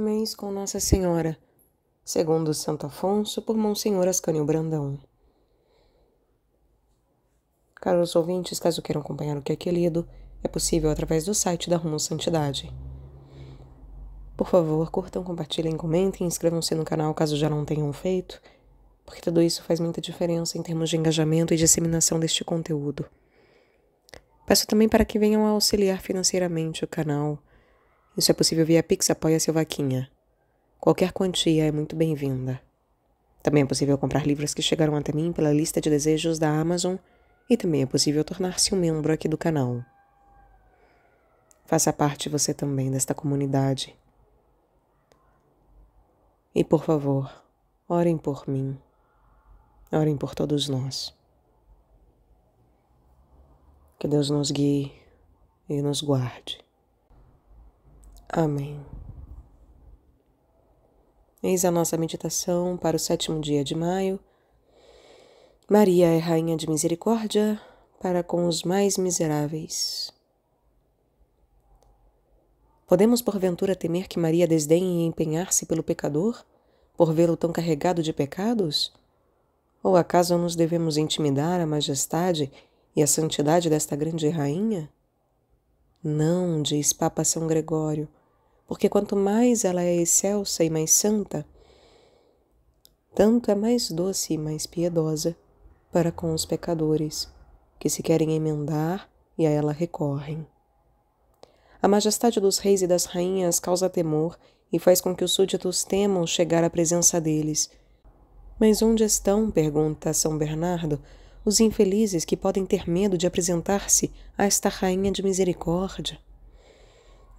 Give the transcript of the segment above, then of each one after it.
mês com Nossa Senhora, segundo Santo Afonso, por Monsenhor Ascânio Brandão. Caros ouvintes, caso queiram acompanhar o que aqui é lido, é possível através do site da Rumo Santidade. Por favor, curtam, compartilhem, comentem, inscrevam-se no canal caso já não tenham feito, porque tudo isso faz muita diferença em termos de engajamento e disseminação deste conteúdo. Peço também para que venham a auxiliar financeiramente o canal isso é possível via Pix Apoia Seu Vaquinha. Qualquer quantia é muito bem-vinda. Também é possível comprar livros que chegaram até mim pela lista de desejos da Amazon e também é possível tornar-se um membro aqui do canal. Faça parte você também desta comunidade. E por favor, orem por mim. Orem por todos nós. Que Deus nos guie e nos guarde. Amém. Eis a nossa meditação para o sétimo dia de maio. Maria é Rainha de Misericórdia para com os mais miseráveis. Podemos porventura temer que Maria desdenhe empenhar-se pelo pecador, por vê-lo tão carregado de pecados? Ou acaso nos devemos intimidar a majestade e a santidade desta grande rainha? Não, diz Papa São Gregório, porque quanto mais ela é excelsa e mais santa, tanto é mais doce e mais piedosa para com os pecadores, que se querem emendar e a ela recorrem. A majestade dos reis e das rainhas causa temor e faz com que os súditos temam chegar à presença deles. Mas onde estão, pergunta São Bernardo, os infelizes que podem ter medo de apresentar-se a esta rainha de misericórdia?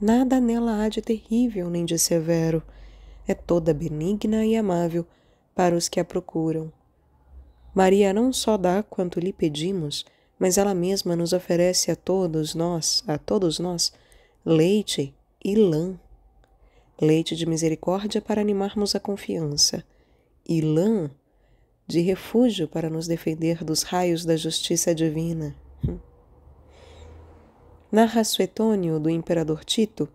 Nada nela há de terrível nem de severo. É toda benigna e amável para os que a procuram. Maria não só dá quanto lhe pedimos, mas ela mesma nos oferece a todos nós, a todos nós, leite e lã. Leite de misericórdia para animarmos a confiança, e lã de refúgio para nos defender dos raios da justiça divina narra Suetônio do imperador Tito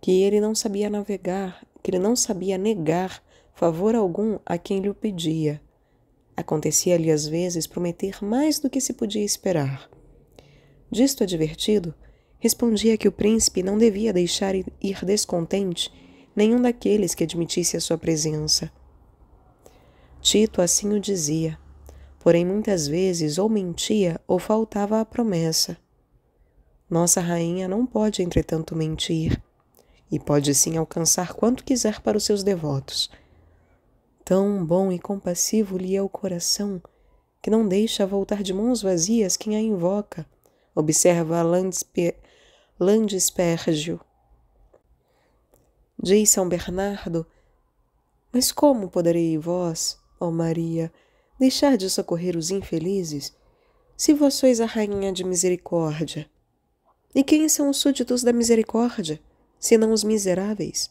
que ele não sabia navegar, que ele não sabia negar favor algum a quem lhe o pedia. Acontecia-lhe às vezes prometer mais do que se podia esperar. Disto advertido, respondia que o príncipe não devia deixar ir descontente nenhum daqueles que admitisse a sua presença. Tito assim o dizia, porém muitas vezes ou mentia ou faltava a promessa. Nossa rainha não pode, entretanto, mentir, e pode sim alcançar quanto quiser para os seus devotos. Tão bom e compassivo lhe é o coração, que não deixa voltar de mãos vazias quem a invoca, observa Landespergio. Diz São Bernardo, Mas como poderei vós, ó Maria, deixar de socorrer os infelizes, se vós sois a rainha de misericórdia? E quem são os súditos da misericórdia, senão os miseráveis?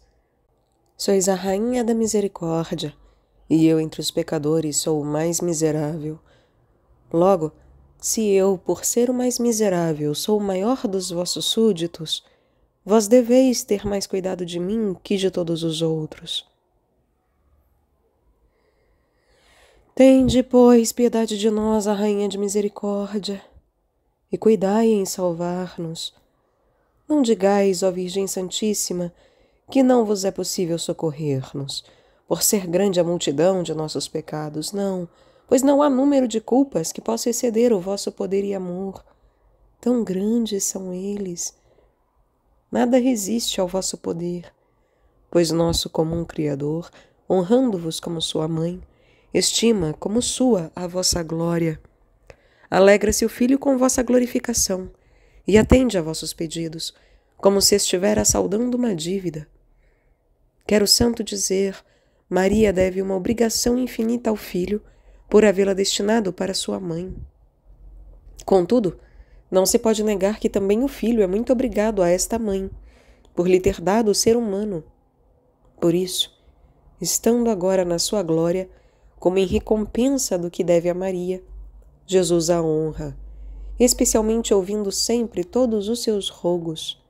Sois a rainha da misericórdia, e eu entre os pecadores sou o mais miserável. Logo, se eu, por ser o mais miserável, sou o maior dos vossos súditos, vós deveis ter mais cuidado de mim que de todos os outros. Tende, pois, piedade de nós, a Rainha de Misericórdia, e cuidai em salvar-nos. Não digais, ó Virgem Santíssima, que não vos é possível socorrer-nos, por ser grande a multidão de nossos pecados, não, pois não há número de culpas que possa exceder o vosso poder e amor. Tão grandes são eles. Nada resiste ao vosso poder, pois nosso comum Criador, honrando-vos como sua mãe, estima como sua a vossa glória Alegra-se o filho com vossa glorificação, e atende a vossos pedidos, como se estivera saudando uma dívida. Quero santo dizer, Maria deve uma obrigação infinita ao filho por havê-la destinado para sua mãe. Contudo, não se pode negar que também o filho é muito obrigado a esta mãe, por lhe ter dado o ser humano. Por isso, estando agora na sua glória, como em recompensa do que deve a Maria, Jesus a honra, especialmente ouvindo sempre todos os seus rogos.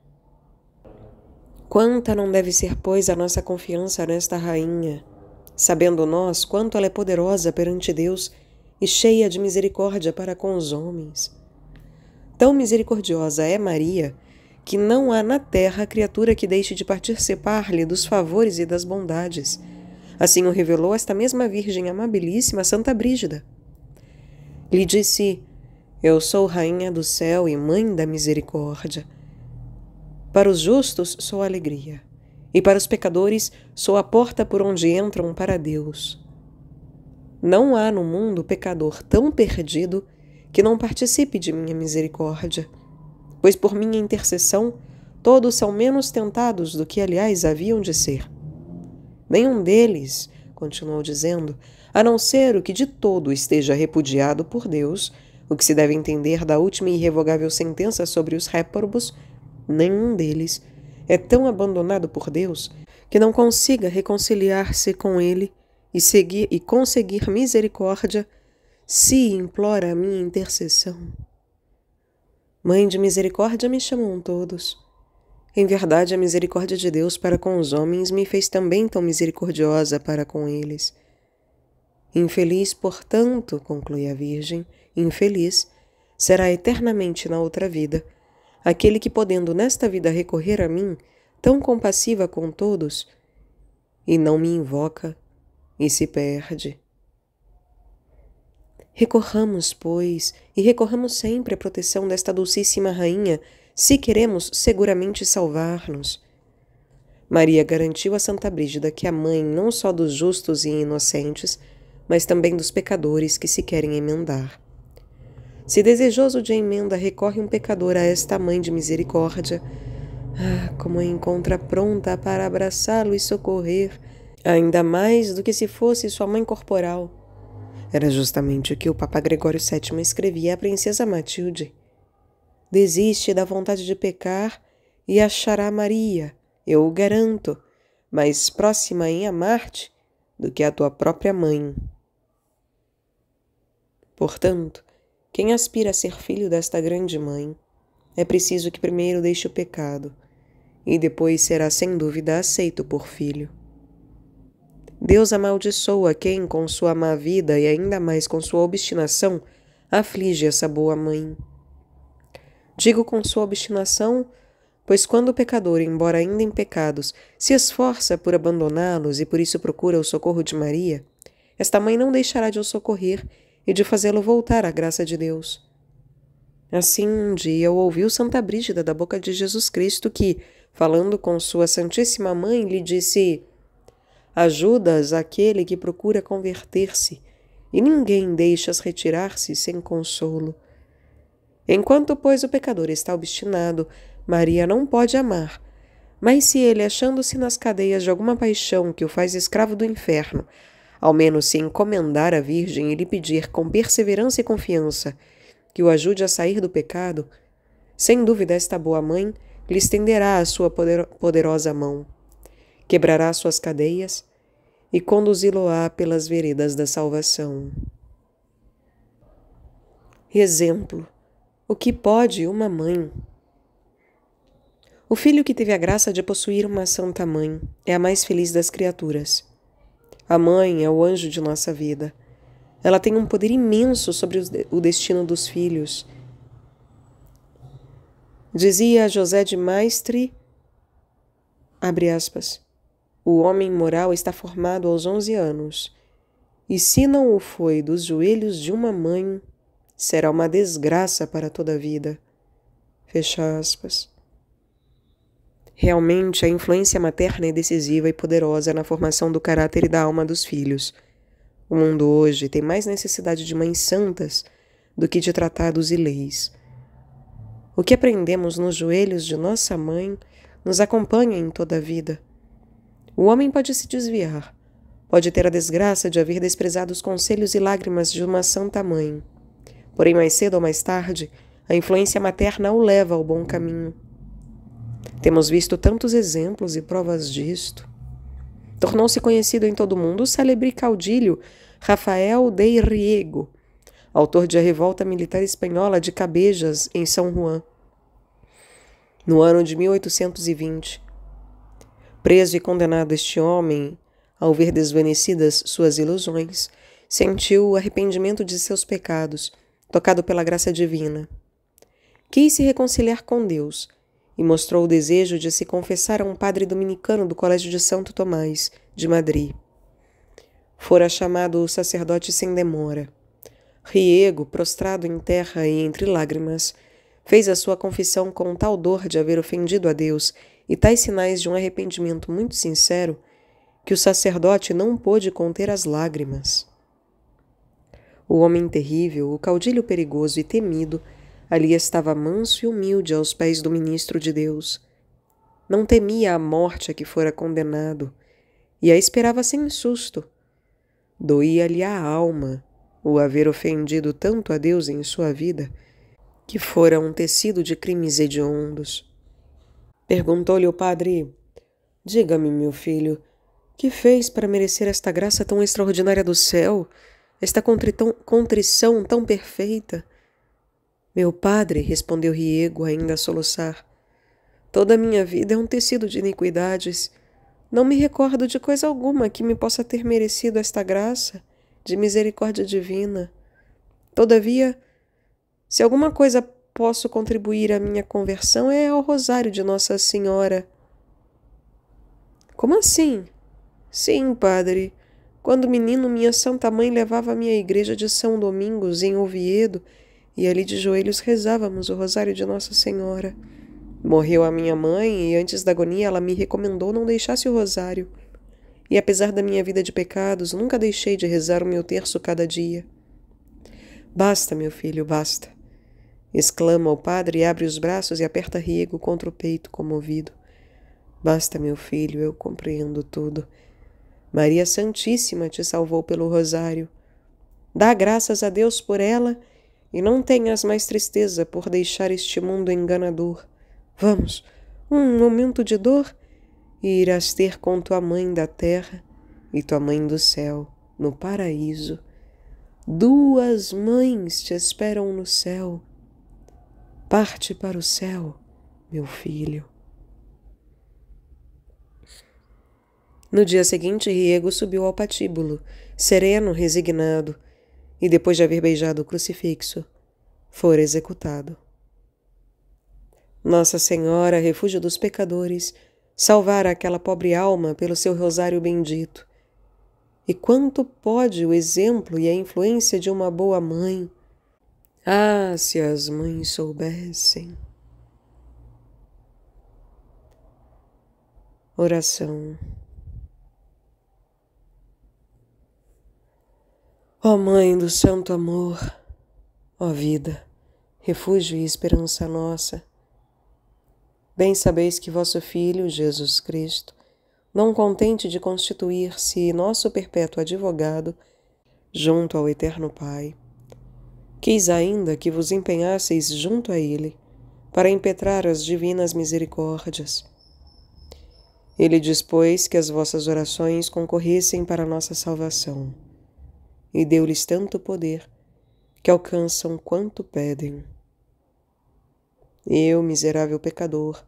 Quanta não deve ser, pois, a nossa confiança nesta rainha, sabendo nós quanto ela é poderosa perante Deus e cheia de misericórdia para com os homens. Tão misericordiosa é Maria que não há na terra criatura que deixe de participar-lhe dos favores e das bondades. Assim o revelou esta mesma Virgem amabilíssima Santa Brígida. Lhe disse: Eu sou rainha do céu e mãe da misericórdia. Para os justos sou alegria, e para os pecadores sou a porta por onde entram para Deus. Não há no mundo pecador tão perdido que não participe de minha misericórdia, pois por minha intercessão todos são menos tentados do que, aliás, haviam de ser. Nenhum deles, continuou dizendo, a não ser o que de todo esteja repudiado por Deus, o que se deve entender da última e irrevogável sentença sobre os réprobos, nenhum deles é tão abandonado por Deus que não consiga reconciliar-se com ele e seguir e conseguir misericórdia se implora a minha intercessão. Mãe de misericórdia me chamam todos. Em verdade, a misericórdia de Deus para com os homens me fez também tão misericordiosa para com eles. Infeliz, portanto, conclui a Virgem, infeliz, será eternamente na outra vida aquele que, podendo nesta vida recorrer a mim, tão compassiva com todos, e não me invoca e se perde. Recorramos, pois, e recorramos sempre à proteção desta Dulcíssima Rainha, se queremos seguramente salvar-nos. Maria garantiu a Santa Brígida que a mãe não só dos justos e inocentes, mas também dos pecadores que se querem emendar. Se desejoso de emenda recorre um pecador a esta mãe de misericórdia, ah, como a encontra pronta para abraçá-lo e socorrer, ainda mais do que se fosse sua mãe corporal. Era justamente o que o Papa Gregório VII escrevia à princesa Matilde. Desiste da vontade de pecar e achará Maria, eu o garanto, mais próxima em amar-te do que a tua própria mãe. Portanto, quem aspira a ser filho desta grande mãe, é preciso que primeiro deixe o pecado, e depois será sem dúvida aceito por filho. Deus amaldiçoa quem, com sua má vida e ainda mais com sua obstinação, aflige essa boa mãe. Digo com sua obstinação, pois quando o pecador, embora ainda em pecados, se esforça por abandoná-los e por isso procura o socorro de Maria, esta mãe não deixará de o socorrer e de fazê-lo voltar à graça de Deus. Assim, um dia ouviu Santa Brígida da boca de Jesus Cristo que, falando com sua Santíssima Mãe, lhe disse: Ajudas aquele que procura converter-se, e ninguém deixas retirar-se sem consolo. Enquanto, pois, o pecador está obstinado, Maria não pode amar. Mas se ele, achando-se nas cadeias de alguma paixão que o faz escravo do inferno, ao menos se encomendar à Virgem e lhe pedir com perseverança e confiança que o ajude a sair do pecado, sem dúvida esta boa mãe lhe estenderá a sua poderosa mão, quebrará suas cadeias e conduzi-lo-á pelas veredas da salvação. Exemplo: o que pode uma mãe? O filho que teve a graça de possuir uma santa mãe é a mais feliz das criaturas. A mãe é o anjo de nossa vida. Ela tem um poder imenso sobre o destino dos filhos. Dizia José de Maistre, abre aspas, o homem moral está formado aos 11 anos, e se não o foi dos joelhos de uma mãe, será uma desgraça para toda a vida. Fecha aspas. Realmente, a influência materna é decisiva e poderosa na formação do caráter e da alma dos filhos. O mundo hoje tem mais necessidade de mães santas do que de tratados e leis. O que aprendemos nos joelhos de nossa mãe nos acompanha em toda a vida. O homem pode se desviar, pode ter a desgraça de haver desprezado os conselhos e lágrimas de uma santa mãe. Porém, mais cedo ou mais tarde, a influência materna o leva ao bom caminho. Temos visto tantos exemplos e provas disto. Tornou-se conhecido em todo o mundo o célebre caudilho Rafael de Riego, autor de A Revolta Militar Espanhola de Cabejas, em São Juan. No ano de 1820, preso e condenado este homem, ao ver desvanecidas suas ilusões, sentiu o arrependimento de seus pecados, tocado pela graça divina. Quis se reconciliar com Deus e mostrou o desejo de se confessar a um padre dominicano do Colégio de Santo Tomás, de Madrid. Fora chamado o sacerdote sem demora. Riego, prostrado em terra e entre lágrimas, fez a sua confissão com tal dor de haver ofendido a Deus e tais sinais de um arrependimento muito sincero que o sacerdote não pôde conter as lágrimas. O homem terrível, o caudilho perigoso e temido, Ali estava manso e humilde aos pés do ministro de Deus. Não temia a morte a que fora condenado, e a esperava sem susto. Doía-lhe a alma o haver ofendido tanto a Deus em sua vida, que fora um tecido de crimes hediondos. Perguntou-lhe o padre: Diga-me, meu filho, que fez para merecer esta graça tão extraordinária do céu, esta contrição tão perfeita? Meu padre, respondeu Riego, ainda a soluçar, toda a minha vida é um tecido de iniquidades. Não me recordo de coisa alguma que me possa ter merecido esta graça de misericórdia divina. Todavia, se alguma coisa posso contribuir à minha conversão é ao rosário de Nossa Senhora. Como assim? Sim, padre. Quando menino, minha santa mãe levava-me à igreja de São Domingos, em Oviedo, e ali de joelhos rezávamos o rosário de Nossa Senhora. Morreu a minha mãe e antes da agonia ela me recomendou não deixasse o rosário. E apesar da minha vida de pecados, nunca deixei de rezar o meu terço cada dia. Basta, meu filho, basta. Exclama o padre e abre os braços e aperta Riego contra o peito, comovido. Basta, meu filho, eu compreendo tudo. Maria Santíssima te salvou pelo rosário. Dá graças a Deus por ela e não tenhas mais tristeza por deixar este mundo enganador. Vamos, um momento de dor, e irás ter com tua mãe da terra e tua mãe do céu, no paraíso. Duas mães te esperam no céu. Parte para o céu, meu filho. No dia seguinte, Riego subiu ao patíbulo, sereno, resignado e depois de haver beijado o crucifixo, fora executado. Nossa Senhora, refúgio dos pecadores, salvara aquela pobre alma pelo seu rosário bendito. E quanto pode o exemplo e a influência de uma boa mãe? Ah, se as mães soubessem! Oração. Ó oh Mãe do Santo Amor, ó oh vida, refúgio e esperança nossa, bem sabeis que vosso Filho, Jesus Cristo, não contente de constituir-se nosso perpétuo advogado junto ao Eterno Pai, quis ainda que vos empenhasseis junto a Ele para impetrar as divinas misericórdias. Ele dispôs que as vossas orações concorressem para a nossa salvação e deu-lhes tanto poder que alcançam quanto pedem. Eu, miserável pecador,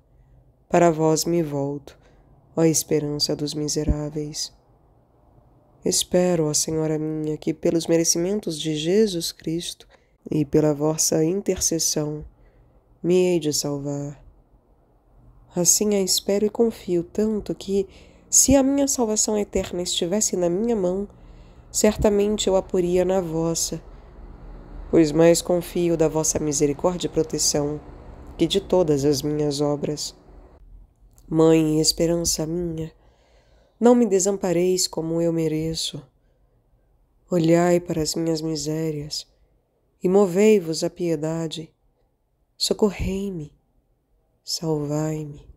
para vós me volto, ó esperança dos miseráveis. Espero, ó Senhora minha, que pelos merecimentos de Jesus Cristo e pela vossa intercessão me hei de salvar. Assim a espero e confio tanto que, se a minha salvação eterna estivesse na minha mão, certamente eu a poria na vossa, pois mais confio da vossa misericórdia e proteção que de todas as minhas obras. Mãe e esperança minha, não me desampareis como eu mereço. Olhai para as minhas misérias e movei-vos à piedade. Socorrei-me, salvai-me.